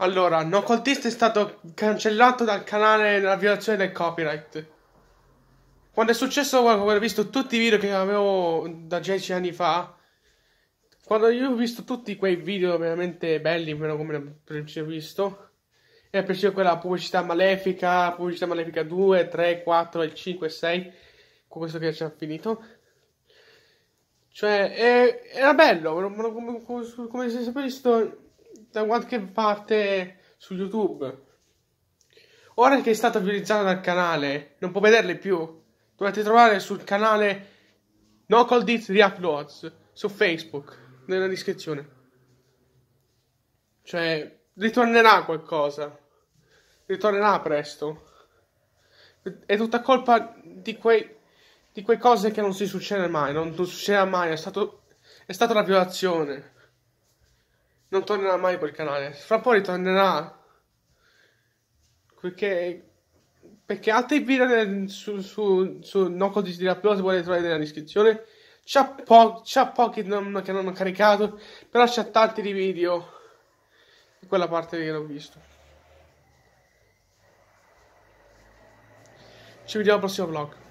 Allora, No Contest è stato cancellato dal canale nella violazione del copyright. Quando è successo, quando ho visto tutti i video che avevo da 10 anni fa, quando io ho visto tutti quei video veramente belli, meno come ho visto, e per quella pubblicità malefica, pubblicità malefica 2, 3, 4 5, 6, con questo che ci ha finito. Cioè, è, era bello, come, come, come se sapessi da qualche parte su YouTube. Ora che è stata utilizzata dal canale, non può vederle più. Dovete trovare sul canale No Call This Reuploads su Facebook, nella descrizione. Cioè, ritornerà qualcosa. Ritornerà presto. È tutta colpa di quei di quei cose che non si succede mai, non, non succederà mai, è, stato, è stata una violazione non tornerà mai quel canale. Fra poi ritornerà. Perché, perché altri video su, su, su Noco di Dirapello si volete trovare nella descrizione. C'ha, po- c'ha pochi non, che non ho caricato, però c'ha tanti di video. Di quella parte che l'ho visto. Ci vediamo al prossimo vlog.